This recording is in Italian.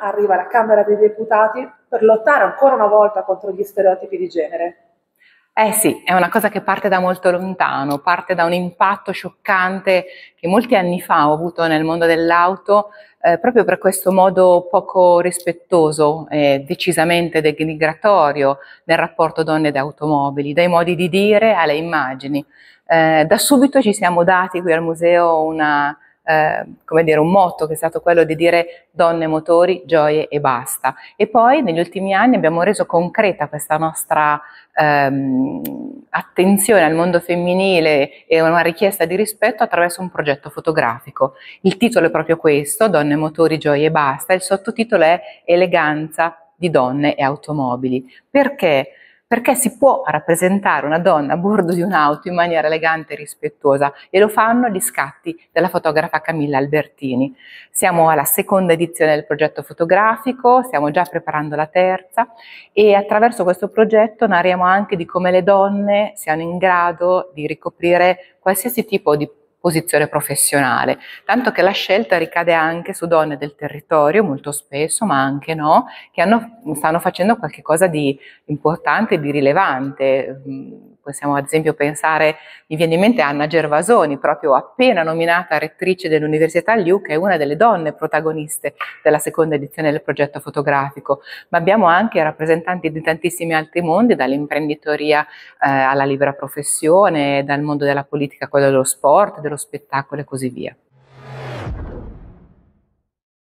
arriva la Camera dei Deputati per lottare ancora una volta contro gli stereotipi di genere. Eh sì, è una cosa che parte da molto lontano, parte da un impatto scioccante che molti anni fa ho avuto nel mondo dell'auto, eh, proprio per questo modo poco rispettoso e eh, decisamente denigratorio del rapporto donne ed automobili, dai modi di dire alle immagini. Eh, da subito ci siamo dati qui al museo una eh, come dire, un motto che è stato quello di dire donne, motori, gioie e basta. E poi negli ultimi anni abbiamo reso concreta questa nostra ehm, attenzione al mondo femminile e una richiesta di rispetto attraverso un progetto fotografico. Il titolo è proprio questo, Donne, motori, gioie e basta, il sottotitolo è Eleganza di donne e automobili. Perché? perché si può rappresentare una donna a bordo di un'auto in maniera elegante e rispettosa e lo fanno gli scatti della fotografa Camilla Albertini. Siamo alla seconda edizione del progetto fotografico, stiamo già preparando la terza e attraverso questo progetto narriamo anche di come le donne siano in grado di ricoprire qualsiasi tipo di posizione professionale, tanto che la scelta ricade anche su donne del territorio molto spesso, ma anche no, che hanno, stanno facendo qualcosa di importante, di rilevante. Mh, mm, possiamo ad esempio pensare, mi viene in mente Anna Gervasoni, proprio appena nominata rettrice dell'Università Liu, che è una delle donne protagoniste della seconda edizione del progetto fotografico, ma abbiamo anche rappresentanti di tantissimi altri mondi, dall'imprenditoria eh, alla libera professione, dal mondo della politica, quello dello sport, dello spettacolo e così via.